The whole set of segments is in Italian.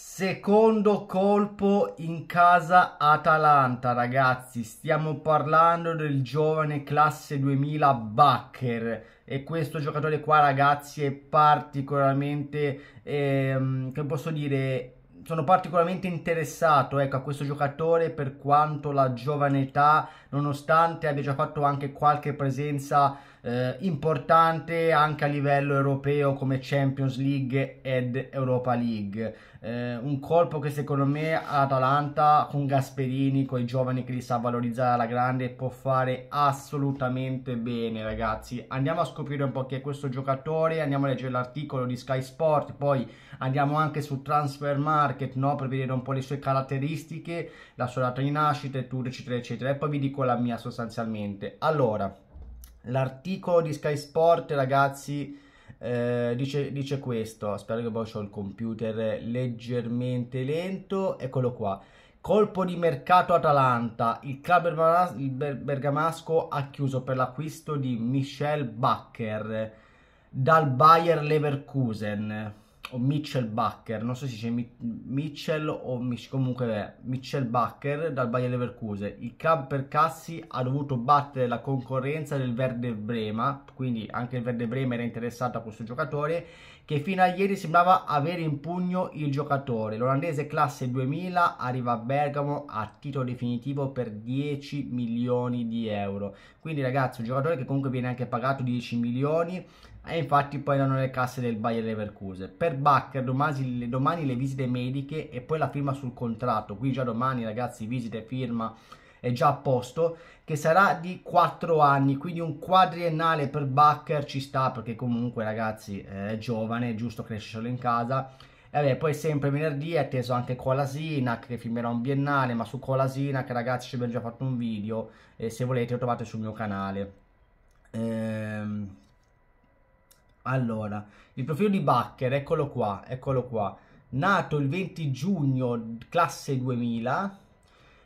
Secondo colpo in casa Atalanta, ragazzi. Stiamo parlando del giovane classe 2000 Bacher. E questo giocatore qua, ragazzi, è particolarmente, ehm, che posso dire, sono particolarmente interessato ecco, a questo giocatore per quanto la giovane età, nonostante abbia già fatto anche qualche presenza eh, importante anche a livello europeo come Champions League ed Europa League. Eh, un colpo che secondo me Atalanta con Gasperini, con i giovani che li sa valorizzare alla grande, può fare assolutamente bene ragazzi. Andiamo a scoprire un po' chi è questo giocatore, andiamo a leggere l'articolo di Sky Sport, poi andiamo anche su Transfer Market no? per vedere un po' le sue caratteristiche, la sua data di nascita, e tutto, eccetera eccetera e poi vi dico la mia sostanzialmente. Allora, L'articolo di Sky Sport, ragazzi, eh, dice, dice, questo. Spero che poi ho il computer leggermente lento. Eccolo qua. Colpo di mercato Atalanta. Il club bergamasco ha chiuso per l'acquisto di Michel Bacher dal Bayer Leverkusen o Mitchell Bacher, non so se dice Mitchell o Mich- comunque è Mitchell Bacher dal Bayern Leverkusen. Il club per Cassi ha dovuto battere la concorrenza del Verde Brema, quindi anche il Verde Brema era interessato a questo giocatore che fino a ieri sembrava avere in pugno il giocatore. L'olandese classe 2000 arriva a Bergamo a titolo definitivo per 10 milioni di euro. Quindi ragazzi, un giocatore che comunque viene anche pagato 10 milioni e infatti poi erano le casse del Bayer Leverkusen. Per Bakker domani, domani, le visite mediche e poi la firma sul contratto, qui già domani ragazzi visite, firma è già a posto, che sarà di 4 anni, quindi un quadriennale per Bakker ci sta perché comunque ragazzi eh, è giovane, è giusto crescerlo in casa. E vabbè, poi sempre venerdì è atteso anche Colasinac che filmerà un biennale, ma su Colasinac ragazzi ci abbiamo già fatto un video e se volete lo trovate sul mio canale. Ehm allora, il profilo di Bacher, eccolo qua, eccolo qua. Nato il 20 giugno, classe 2000,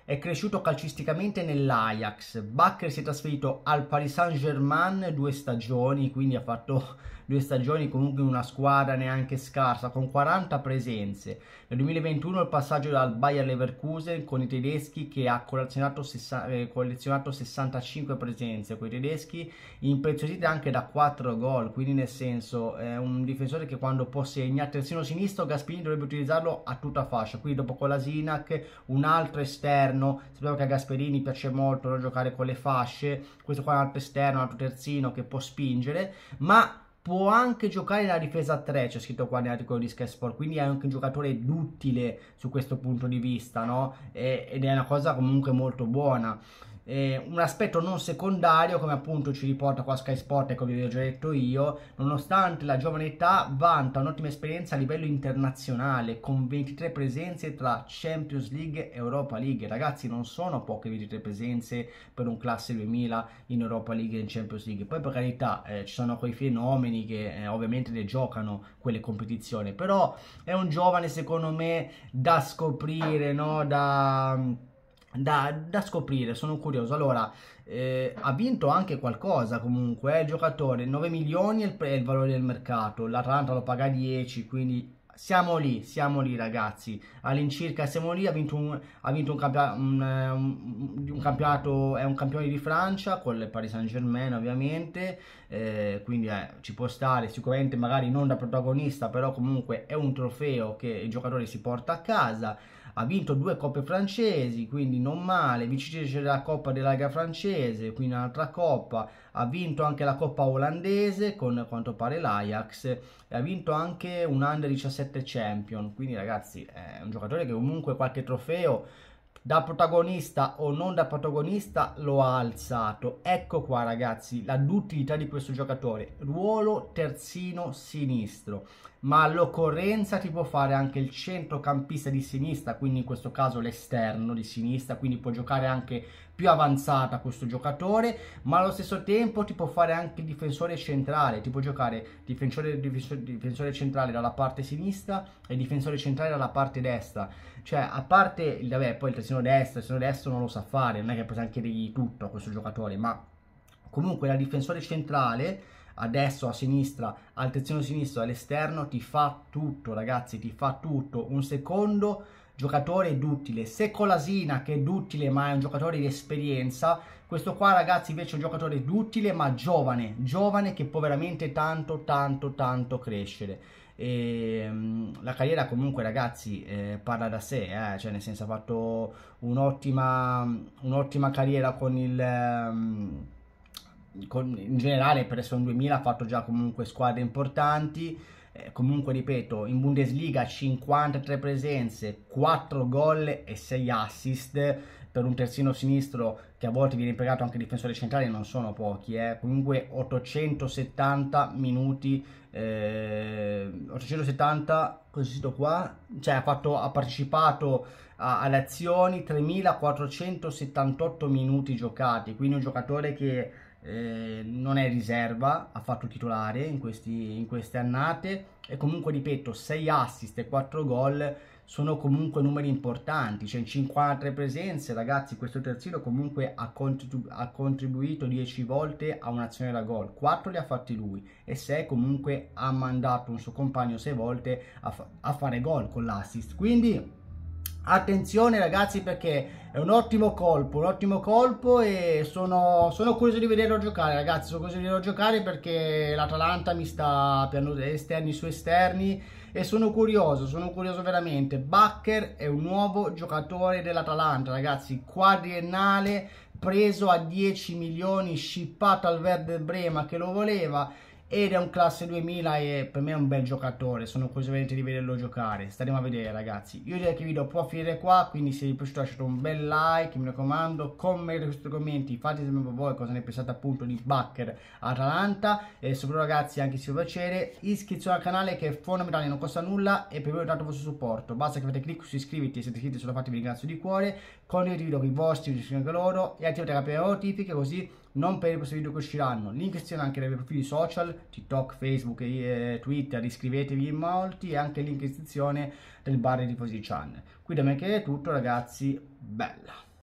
è cresciuto calcisticamente nell'Ajax. Bacher si è trasferito al Paris Saint-Germain due stagioni, quindi ha fatto due stagioni comunque in una squadra neanche scarsa, con 40 presenze. Nel 2021 il passaggio dal Bayer Leverkusen con i tedeschi che ha collezionato, eh, collezionato 65 presenze, con tedeschi impreziosite anche da 4 gol, quindi nel senso è un difensore che quando può segna, terzino sinistro Gasperini dovrebbe utilizzarlo a tutta fascia, quindi dopo con la Sinac un altro esterno, sappiamo che a Gasperini piace molto giocare con le fasce, questo qua è un altro esterno, un altro terzino che può spingere, ma può anche giocare la difesa a 3, c'è scritto qua nell'articolo di Sky Sport, quindi è anche un giocatore duttile su questo punto di vista, no? E, ed è una cosa comunque molto buona eh, un aspetto non secondario come appunto ci riporta qua Sky Sport e come vi ho già detto io nonostante la giovane età vanta un'ottima esperienza a livello internazionale con 23 presenze tra Champions League e Europa League ragazzi non sono poche 23 presenze per un classe 2000 in Europa League e in Champions League poi per carità eh, ci sono quei fenomeni che eh, ovviamente le giocano quelle competizioni però è un giovane secondo me da scoprire no da da, da, scoprire, sono curioso. Allora, eh, ha vinto anche qualcosa comunque, eh, il giocatore 9 milioni è il, è il valore del mercato, l'Atalanta lo paga 10, quindi siamo lì, siamo lì ragazzi, all'incirca siamo lì, ha vinto un, ha vinto un, campionato, un, eh, un, un campionato, è un campione di Francia con il Paris Saint Germain ovviamente, eh, quindi eh, ci può stare sicuramente magari non da protagonista, però comunque è un trofeo che il giocatore si porta a casa ha vinto due coppe francesi, quindi non male, vincitrice della Coppa della Lega francese, quindi un'altra coppa, ha vinto anche la Coppa olandese con quanto pare l'Ajax e ha vinto anche un Under 17 Champion, quindi ragazzi è un giocatore che comunque qualche trofeo da protagonista o non da protagonista lo ha alzato. Ecco qua ragazzi la duttilità di questo giocatore, ruolo terzino sinistro ma all'occorrenza ti può fare anche il centrocampista di sinistra, quindi in questo caso l'esterno di sinistra, quindi può giocare anche più avanzata questo giocatore, ma allo stesso tempo ti può fare anche il difensore centrale, ti può giocare difensore, difensore, difensore centrale dalla parte sinistra e difensore centrale dalla parte destra, cioè a parte, vabbè, poi il terzino destro, il terzino destro non lo sa fare, non è che possiamo chiedergli tutto a questo giocatore, ma comunque da difensore centrale adesso a sinistra, al terzino sinistro, all'esterno, ti fa tutto ragazzi, ti fa tutto. Un secondo giocatore duttile, se Colasina che è duttile ma è un giocatore di esperienza, questo qua ragazzi invece è un giocatore duttile ma giovane, giovane che può veramente tanto tanto tanto crescere. E, ehm, la carriera comunque ragazzi eh, parla da sé, eh? cioè nel senso ha fatto un'ottima, un'ottima carriera con il... Eh, con, in generale per essere un 2000 ha fatto già comunque squadre importanti, eh, comunque ripeto in Bundesliga 53 presenze, 4 gol e 6 assist per un terzino sinistro che a volte viene impiegato anche difensore centrale, non sono pochi, eh. comunque 870 minuti, eh, 870, così sito qua, cioè ha, fatto, ha partecipato a, alle azioni 3478 minuti giocati, quindi un giocatore che eh, non è riserva, ha fatto titolare in, questi, in queste annate e comunque ripeto 6 assist e 4 gol sono comunque numeri importanti, cioè in 53 presenze ragazzi questo terzino comunque ha, contribu ha contribuito 10 volte a un'azione da gol, 4 li ha fatti lui e 6 comunque ha mandato un suo compagno 6 volte a, fa a fare gol con l'assist, quindi Attenzione ragazzi perché è un ottimo colpo, un ottimo colpo e sono, sono curioso di vederlo giocare ragazzi, sono curioso di vederlo giocare perché l'Atalanta mi sta piano esterni su esterni e sono curioso, sono curioso veramente. Bakker è un nuovo giocatore dell'Atalanta ragazzi, quadriennale, preso a 10 milioni, shippato al Verde Brema che lo voleva ed è un classe 2000 e per me è un bel giocatore, sono curioso di vederlo giocare, staremo a vedere ragazzi. Io direi che il video può finire qua, quindi se vi è piaciuto lasciate un bel like, mi raccomando, commentate questi commenti, fate sapere voi cosa ne pensate appunto di Bacher Atalanta e soprattutto ragazzi anche se vi piacere, iscrivetevi al canale che è fondamentale, non costa nulla e per voi ho dato il vostro supporto, basta che fate clic su iscriviti, se siete iscritti se lo fate vi ringrazio di cuore, con i vostri riusciranno loro e attivate la prima notifica così non per i prossimi video che usciranno. Link ci sono anche nei miei profili social, TikTok, Facebook e eh, Twitter, iscrivetevi in molti e anche il link in descrizione del bar di Fosi Chan. Qui da me che è tutto ragazzi, bella!